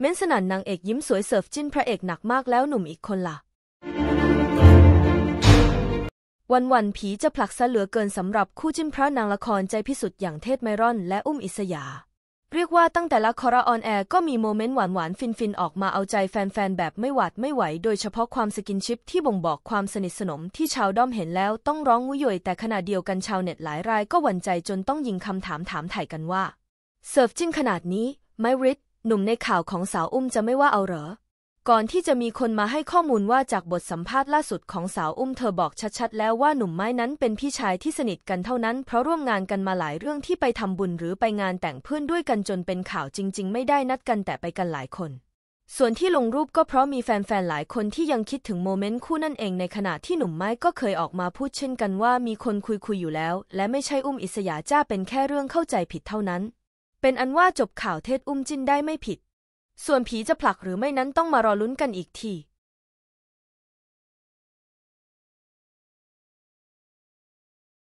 เม้นสนั่นนางเอกยิ้มสวยเสิร์ฟจิ้นพระเอกหนักมากแล้วหนุ่มอีกคนละ่ะ วันวันผีจะผลักซะเหลือเกินสำหรับคู่จิ้นพระนางละครใจพิสุทธิ์อย่างเทศไมรอน และอุ้มอิสยา เรียกว่าตั้งแต่ละคอร์ออนแอร์ ก็มีโมเมนต์หวานหวานฟินฟินออกมาเอาใจแฟนๆ แบบไม่หวาดไม่ไหว โดยเฉพาะความสกินชิปที่บ่งบอกความสนิทสนมที่ชาวด้อมเห็นแล้วต้องร้องวุยยแต่ขณะเดียวกันชาวเน็ตหลายราย ก็หวั่นใจจนต้องยิงคำถามถามถ่ายกันว่าเสิร์ฟจิ้นขนาดนี้ไมริดหนุ่มในข่าวของสาวอุ้มจะไม่ว่าเอาเหรอ ก่อนที่จะมีคนมาให้ข้อมูลว่าจากบทสัมภาษณ์ล่าสุดของสาวอุ้มเธอบอกชัดๆแล้วว่าหนุ่มไม้นั้นเป็นพี่ชายที่สนิทกันเท่านั้นเพราะร่วมงานกันมาหลายเรื่องที่ไปทำบุญหรือไปงานแต่งเพื่อนด้วยกันจนเป็นข่าวจริง ๆ ไม่ได้นัดกันแต่ไปกันหลายคน ส่วนที่ลงรูปก็เพราะมีแฟนๆหลายคนที่ยังคิดถึงโมเมนต์คู่นั่นเองในขณะที่หนุ่มไม้ก็เคยออกมาพูดเช่นกันว่ามีคนคุยๆอยู่แล้ว และไม่ใช่อุ้มอิสยาจ้าเป็นแค่เรื่องเข้าใจผิดเท่านั้นเป็นอันว่าจบข่าวเทศอุ้มจิ้นได้ไม่ผิด ส่วนผีจะผลักหรือไม่นั้นต้องมารอลุ้นกันอีกที